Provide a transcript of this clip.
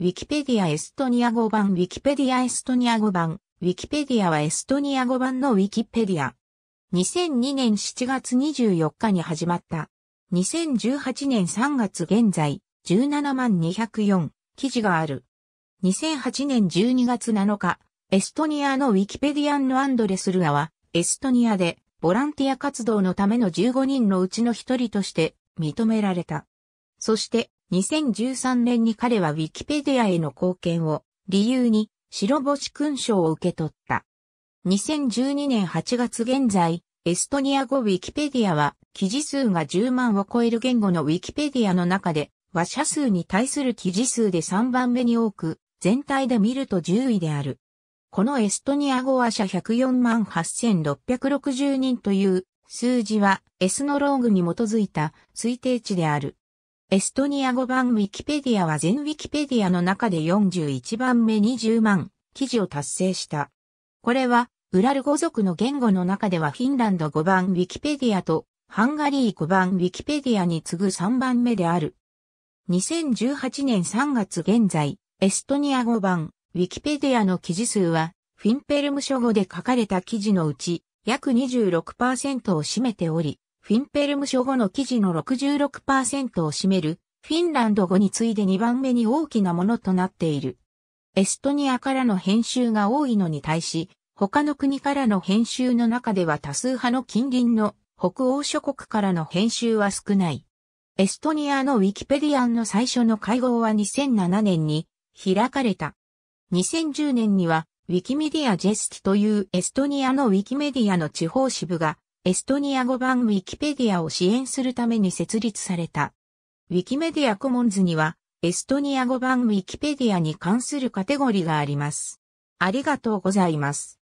ウィキペディアエストニア語版ウィキペディアエストニア語版ウィキペディアはエストニア語版のウィキペディア。2002年7月24日に始まった。2018年3月現在、17万204記事がある。2008年12月7日、エストニアのウィキペディアンのアンドレスルアは、エストニアでボランティア活動のための15人のうちの一人として認められた。そして、2013年に彼はウィキペディアへの貢献を理由に白星勲章を受け取った。2012年8月現在、エストニア語ウィキペディアは記事数が10万を超える言語のウィキペディアの中で話者数に対する記事数で3番目に多く、全体で見ると10位である。このエストニア語話者104万8660人という数字はエスノローグに基づいた推定値である。エストニア語版ウィキペディアは全ウィキペディアの中で41番目20万記事を達成した。これは、ウラル語族の言語の中ではフィンランド語版ウィキペディアとハンガリー語版ウィキペディアに次ぐ3番目である。2018年3月現在、エストニア語版ウィキペディアの記事数は、フィンペルム書語で書かれた記事のうち、約26%を占めており、フィンペルム書後の記事の66%を占める、フィンランド語に次いで2番目に大きなものとなっている。エストニアからの編集が多いのに対し、他の国からの編集の中では多数派の近隣の北欧諸国からの編集は少ない。エストニアのウィキペディアンの最初の会合は2007年に開かれた。2010年にはウィキメディアジェスティというエストニアのウィキメディアの地方支部がエストニア語版ウィキペディアを支援するために設立された。ウィキメディアコモンズには、エストニア語版ウィキペディアに関するカテゴリーがあります。ありがとうございます。